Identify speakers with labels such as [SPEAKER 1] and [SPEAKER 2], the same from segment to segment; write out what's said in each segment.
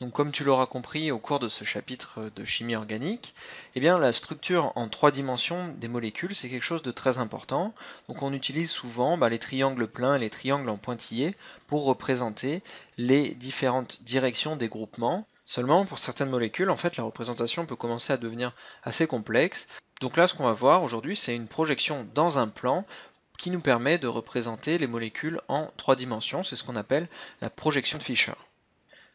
[SPEAKER 1] Donc comme tu l'auras compris au cours de ce chapitre euh, de chimie organique, eh bien la structure en trois dimensions des molécules, c'est quelque chose de très important. Donc on utilise souvent bah, les triangles pleins et les triangles en pointillés pour représenter les différentes directions des groupements. Seulement pour certaines molécules, en fait, la représentation peut commencer à devenir assez complexe. Donc là, ce qu'on va voir aujourd'hui, c'est une projection dans un plan qui nous permet de représenter les molécules en trois dimensions. C'est ce qu'on appelle la projection de Fischer.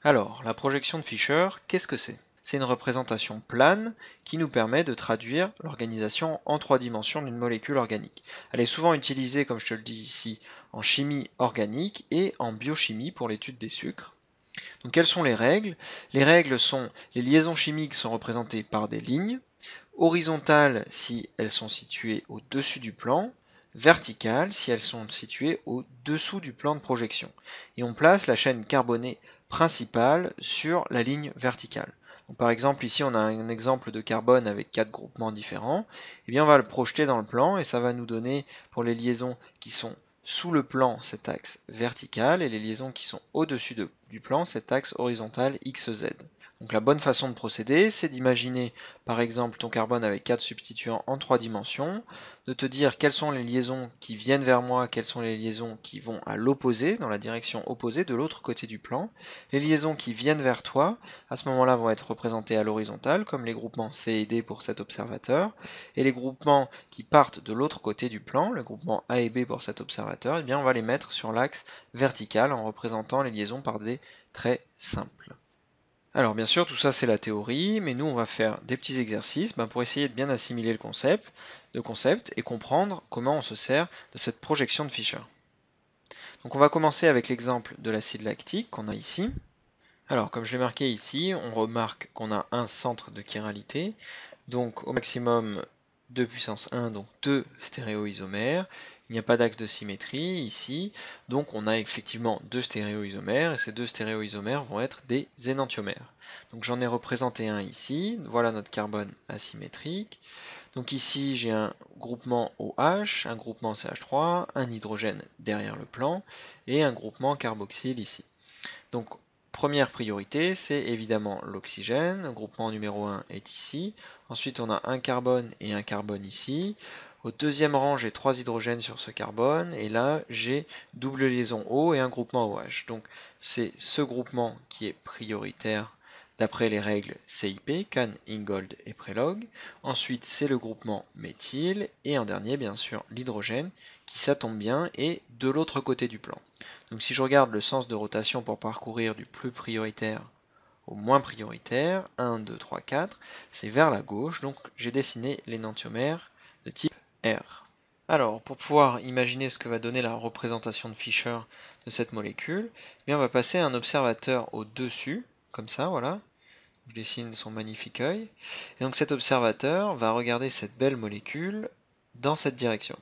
[SPEAKER 1] Alors, la projection de Fischer, qu'est-ce que c'est C'est une représentation plane qui nous permet de traduire l'organisation en trois dimensions d'une molécule organique. Elle est souvent utilisée, comme je te le dis ici, en chimie organique et en biochimie pour l'étude des sucres. Donc quelles sont les règles Les règles sont les liaisons chimiques sont représentées par des lignes, horizontales si elles sont situées au-dessus du plan, verticales si elles sont situées au-dessous du plan de projection. Et on place la chaîne carbonée principale sur la ligne verticale. par exemple, ici on a un exemple de carbone avec quatre groupements différents. Et eh bien on va le projeter dans le plan et ça va nous donner pour les liaisons qui sont sous le plan cet axe vertical et les liaisons qui sont au-dessus du plan cet axe horizontal XZ. Donc la bonne façon de procéder, c'est d'imaginer par exemple ton carbone avec quatre substituants en 3 dimensions, de te dire quelles sont les liaisons qui viennent vers moi, quelles sont les liaisons qui vont à l'opposé, dans la direction opposée, de l'autre côté du plan. Les liaisons qui viennent vers toi, à ce moment-là, vont être représentées à l'horizontale, comme les groupements C et D pour cet observateur, et les groupements qui partent de l'autre côté du plan, le groupement A et B pour cet observateur, eh bien on va les mettre sur l'axe vertical en représentant les liaisons par des traits simples. Alors bien sûr, tout ça c'est la théorie, mais nous on va faire des petits exercices ben, pour essayer de bien assimiler le concept, le concept et comprendre comment on se sert de cette projection de Fischer. Donc on va commencer avec l'exemple de l'acide lactique qu'on a ici. Alors comme je l'ai marqué ici, on remarque qu'on a un centre de chiralité, donc au maximum 2 puissance 1, donc 2 stéréoisomères, il n'y a pas d'axe de symétrie ici, donc on a effectivement deux stéréoisomères, et ces deux stéréoisomères vont être des énantiomères. Donc j'en ai représenté un ici, voilà notre carbone asymétrique. Donc ici j'ai un groupement OH, un groupement CH3, un hydrogène derrière le plan, et un groupement carboxyle ici. Donc première priorité, c'est évidemment l'oxygène. Le groupement numéro 1 est ici. Ensuite, on a un carbone et un carbone ici. Au deuxième rang, j'ai trois hydrogènes sur ce carbone, et là, j'ai double liaison O et un groupement OH. Donc, c'est ce groupement qui est prioritaire d'après les règles CIP, Can, Ingold et Prelog. Ensuite, c'est le groupement méthyle, et en dernier, bien sûr, l'hydrogène, qui, ça tombe bien, et de l'autre côté du plan. Donc, si je regarde le sens de rotation pour parcourir du plus prioritaire au moins prioritaire, 1, 2, 3, 4, c'est vers la gauche, donc j'ai dessiné l'énantiomère de type alors, pour pouvoir imaginer ce que va donner la représentation de Fischer de cette molécule, eh bien on va passer un observateur au-dessus, comme ça, voilà. Je dessine son magnifique œil. Et donc cet observateur va regarder cette belle molécule dans cette direction.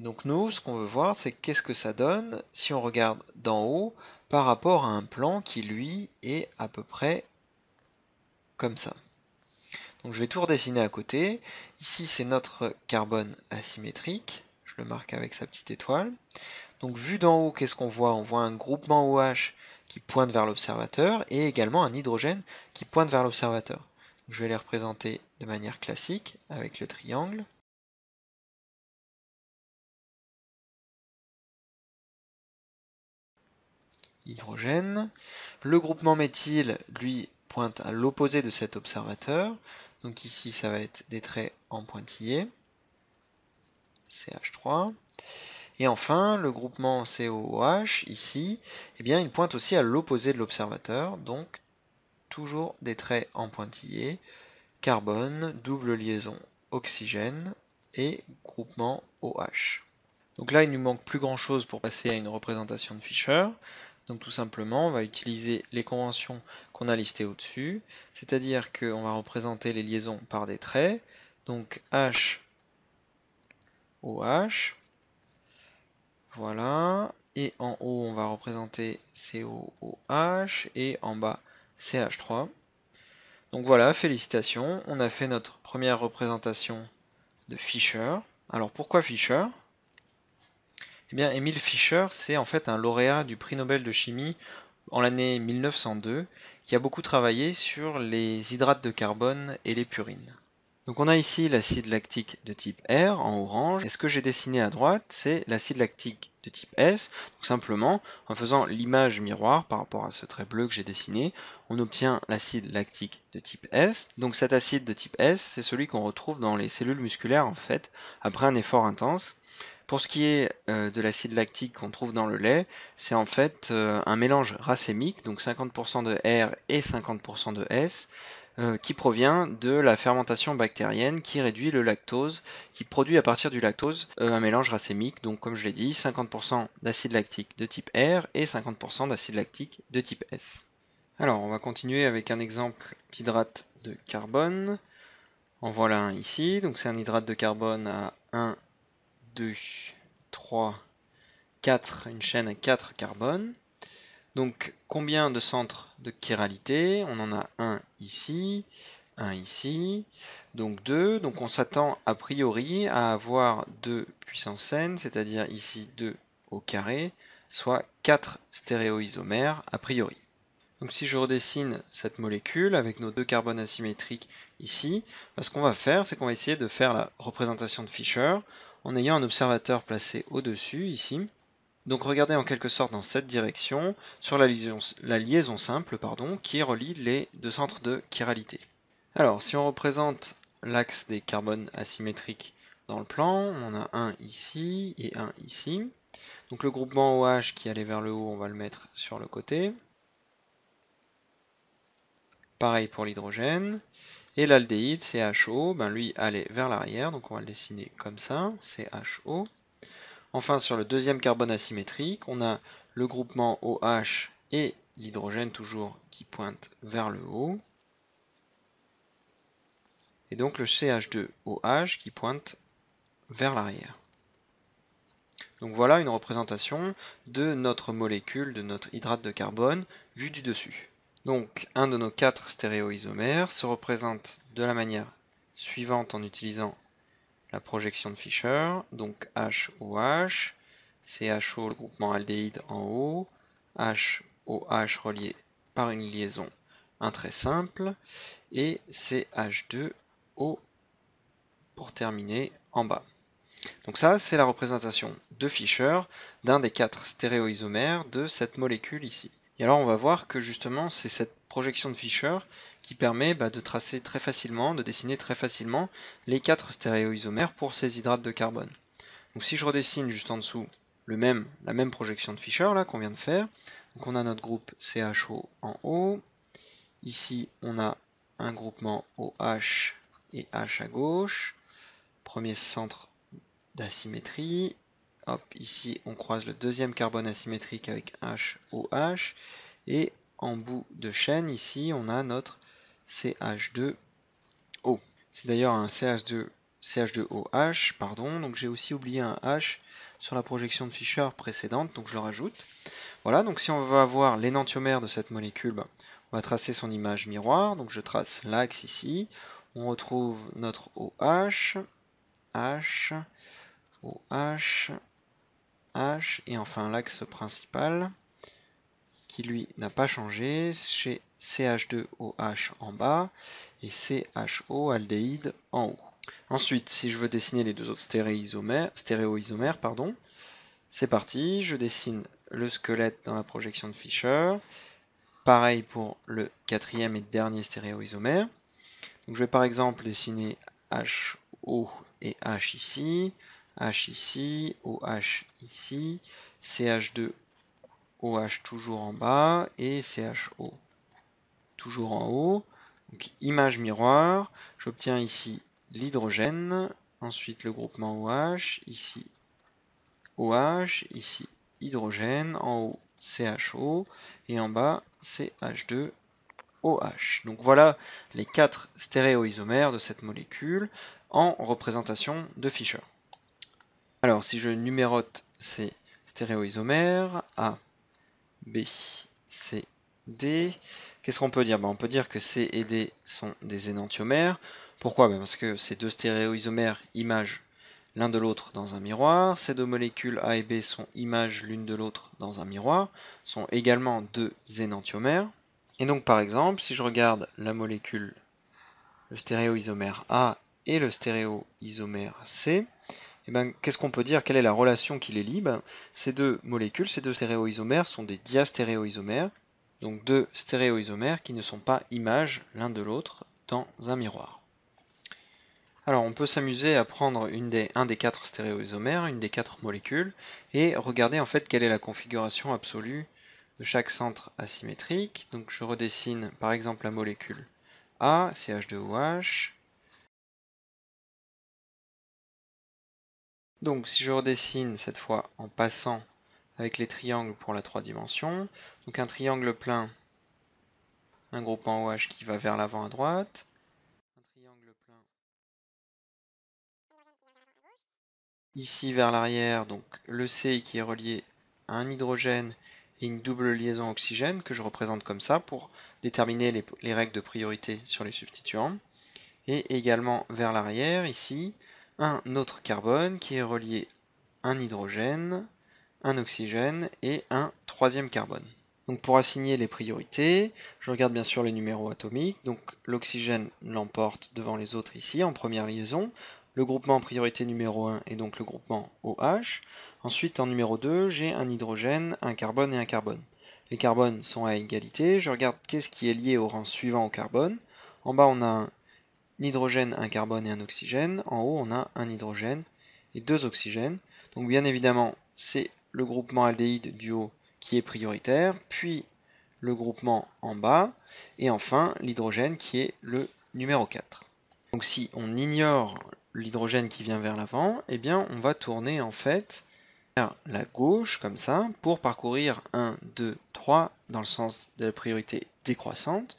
[SPEAKER 1] Et donc nous, ce qu'on veut voir, c'est qu'est-ce que ça donne si on regarde d'en haut par rapport à un plan qui, lui, est à peu près comme ça je vais tout redessiner à côté. Ici, c'est notre carbone asymétrique. Je le marque avec sa petite étoile. Donc vu d'en haut, qu'est-ce qu'on voit On voit un groupement OH qui pointe vers l'observateur et également un hydrogène qui pointe vers l'observateur. Je vais les représenter de manière classique avec le triangle. Hydrogène. Le groupement méthyle, lui, pointe à l'opposé de cet observateur. Donc ici, ça va être des traits en pointillés. CH3. Et enfin, le groupement COOH, ici, eh bien, il pointe aussi à l'opposé de l'observateur, donc toujours des traits en pointillés, carbone, double liaison, oxygène et groupement OH. Donc là, il nous manque plus grand-chose pour passer à une représentation de Fischer. Donc tout simplement, on va utiliser les conventions qu'on a listé au-dessus. C'est-à-dire qu'on va représenter les liaisons par des traits. Donc H, OH. Voilà. Et en haut, on va représenter COOH. Et en bas, CH3. Donc voilà, félicitations. On a fait notre première représentation de Fischer. Alors pourquoi Fischer Eh bien, Émile Fischer, c'est en fait un lauréat du prix Nobel de chimie en l'année 1902 qui a beaucoup travaillé sur les hydrates de carbone et les purines. Donc on a ici l'acide lactique de type R en orange, et ce que j'ai dessiné à droite, c'est l'acide lactique de type S. simplement, en faisant l'image miroir par rapport à ce trait bleu que j'ai dessiné, on obtient l'acide lactique de type S. Donc cet acide de type S, c'est celui qu'on retrouve dans les cellules musculaires en fait, après un effort intense. Pour ce qui est euh, de l'acide lactique qu'on trouve dans le lait, c'est en fait euh, un mélange racémique, donc 50% de R et 50% de S, euh, qui provient de la fermentation bactérienne qui réduit le lactose, qui produit à partir du lactose un mélange racémique, donc comme je l'ai dit, 50% d'acide lactique de type R et 50% d'acide lactique de type S. Alors on va continuer avec un exemple d'hydrate de carbone. En voilà un ici, donc c'est un hydrate de carbone à 1 2, 3, 4, une chaîne à 4 carbones. Donc combien de centres de chiralité On en a un ici, un ici, donc 2. Donc on s'attend a priori à avoir 2 puissance n, c'est-à-dire ici 2 au carré, soit 4 stéréoisomères a priori. Donc si je redessine cette molécule avec nos deux carbones asymétriques ici, bah, ce qu'on va faire, c'est qu'on va essayer de faire la représentation de Fischer en ayant un observateur placé au-dessus, ici. Donc regardez en quelque sorte dans cette direction, sur la liaison, simple pardon, qui relie les deux centres de chiralité. Alors si on représente l'axe des carbones asymétriques dans le plan, on a un ici et un ici. Donc le groupement OH qui allait vers le haut, on va le mettre sur le côté. Pareil pour l'hydrogène. Et l'aldéhyde, CHO, ben lui, allait vers l'arrière, donc on va le dessiner comme ça, CHO. Enfin, sur le deuxième carbone asymétrique, on a le groupement OH et l'hydrogène toujours qui pointe vers le haut. Et donc le CH2OH qui pointe vers l'arrière. Donc voilà une représentation de notre molécule, de notre hydrate de carbone, vue du dessus. Donc un de nos quatre stéréoisomères se représente de la manière suivante en utilisant la projection de Fischer. Donc HOH, CHO le groupement aldéhyde en haut, HOH relié par une liaison un très simple, et CH2O pour terminer en bas. Donc ça, c'est la représentation de Fischer d'un des quatre stéréoisomères de cette molécule ici. Et alors on va voir que justement c'est cette projection de Fischer qui permet bah, de tracer très facilement, de dessiner très facilement les quatre stéréoisomères pour ces hydrates de carbone. Donc si je redessine juste en dessous le même, la même projection de Fischer là qu'on vient de faire, donc on a notre groupe CHO en haut, ici on a un groupement OH et H à gauche, premier centre d'asymétrie, ici on croise le deuxième carbone asymétrique avec HOH. Et en bout de chaîne, ici on a notre CH2O. C'est d'ailleurs un CH2, CH2OH, pardon. Donc j'ai aussi oublié un H sur la projection de Fischer précédente, donc je le rajoute. Voilà, donc si on veut avoir l'énantiomère de cette molécule, on va tracer son image miroir. Donc je trace l'axe ici. On retrouve notre OH, H, OH, et enfin l'axe principal, qui lui n'a pas changé, chez CH2OH en bas, et CHO aldéhyde en haut. Ensuite, si je veux dessiner les deux autres stéréoisomères, pardon, c'est parti, je dessine le squelette dans la projection de Fischer, pareil pour le quatrième et dernier stéréoisomère. Donc je vais par exemple dessiner HO et H ici, H ici, OH ici, CH2, OH toujours en bas et CHO toujours en haut. Donc image miroir, j'obtiens ici l'hydrogène, ensuite le groupement OH, ici OH, ici hydrogène, en haut CHO et en bas CH2 OH. Donc voilà les quatre stéréoisomères de cette molécule en représentation de Fischer. Alors, si je numérote, ces stéréoisomères, A, B, C, D. Qu'est-ce qu'on peut dire ben, On peut dire que C et D sont des énantiomères. Pourquoi ben, Parce que ces deux stéréoisomères imagent l'un de l'autre dans un miroir. Ces deux molécules A et B sont images l'une de l'autre dans un miroir, sont également deux énantiomères. Et donc par exemple, si je regarde la molécule, le stéréoisomère A et le stéréoisomère C, et eh ben, qu'est-ce qu'on peut dire Quelle est la relation qui les lie Ces deux molécules, ces deux stéréoisomères sont des diastéréoisomères, donc deux stéréoisomères qui ne sont pas images l'un de l'autre dans un miroir. Alors on peut s'amuser à prendre un des quatre stéréoisomères, une des quatre molécules, et regarder en fait quelle est la configuration absolue de chaque centre asymétrique. Donc je redessine par exemple la molécule A, CH2OH, Donc si je redessine cette fois en passant avec les triangles pour la 3 dimensions, donc un triangle plein, un groupe en OH qui va vers l'avant à droite, un triangle plein ici vers l'arrière, donc le C qui est relié à un hydrogène et une double liaison oxygène que je représente comme ça pour déterminer les règles de priorité sur les substituants. Et également vers l'arrière, ici, un autre carbone qui est relié à un hydrogène, un oxygène et un troisième carbone. Donc pour assigner les priorités, je regarde bien sûr les numéros atomiques, donc l'oxygène l'emporte devant les autres ici en première liaison, le groupement en priorité numéro 1 est donc le groupement OH. Ensuite, en numéro 2, j'ai un hydrogène, un carbone et un carbone. Les carbones sont à égalité. Je regarde qu'est-ce qui est lié au rang suivant au carbone. En bas, on a un hydrogène, un carbone et un oxygène. En haut, on a un hydrogène et deux oxygènes. Donc bien évidemment, c'est le groupement aldéhyde du haut qui est prioritaire, puis le groupement en bas, et enfin l'hydrogène qui est le numéro 4. Donc si on ignore l'hydrogène qui vient vers l'avant, eh bien on va tourner en fait vers la gauche comme ça pour parcourir 1, 2, 3 dans le sens de la priorité décroissante.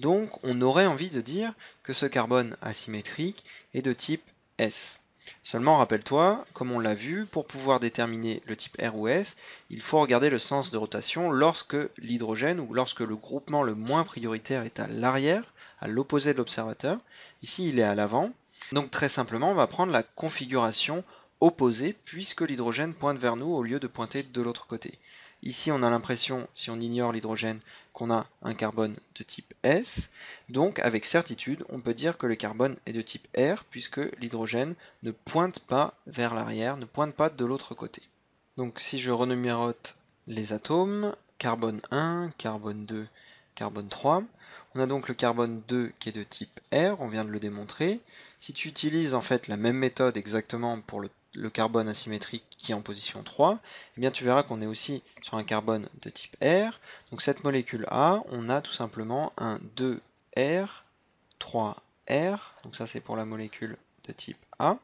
[SPEAKER 1] Donc on aurait envie de dire que ce carbone asymétrique est de type S. Seulement rappelle-toi, comme on l'a vu, pour pouvoir déterminer le type R ou S, il faut regarder le sens de rotation lorsque l'hydrogène ou lorsque le groupement le moins prioritaire est à l'arrière, à l'opposé de l'observateur. Ici, il est à l'avant. Donc très simplement, on va prendre la configuration opposée puisque l'hydrogène pointe vers nous au lieu de pointer de l'autre côté. Ici, on a l'impression, si on ignore l'hydrogène, qu'on a un carbone de type S. Donc, avec certitude, on peut dire que le carbone est de type R, puisque l'hydrogène ne pointe pas vers l'arrière, ne pointe pas de l'autre côté. Donc, si je renumérote les atomes, carbone 1, carbone 2, carbone 3. On a donc le carbone 2 qui est de type R, on vient de le démontrer. Si tu utilises en fait la même méthode exactement pour le le carbone asymétrique qui est en position 3, eh bien tu verras qu'on est aussi sur un carbone de type R. Donc cette molécule A, on a tout simplement un 2R, 3R, donc ça c'est pour la molécule de type A.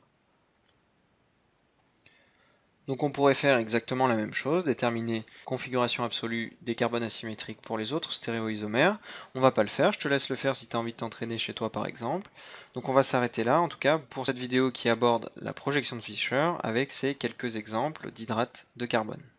[SPEAKER 1] Donc on pourrait faire exactement la même chose, déterminer configuration absolue des carbones asymétriques pour les autres stéréoisomères. On va pas le faire, je te laisse le faire si tu as envie de t'entraîner chez toi par exemple. Donc on va s'arrêter là, en tout cas pour cette vidéo qui aborde la projection de Fischer avec ces quelques exemples d'hydrates de carbone.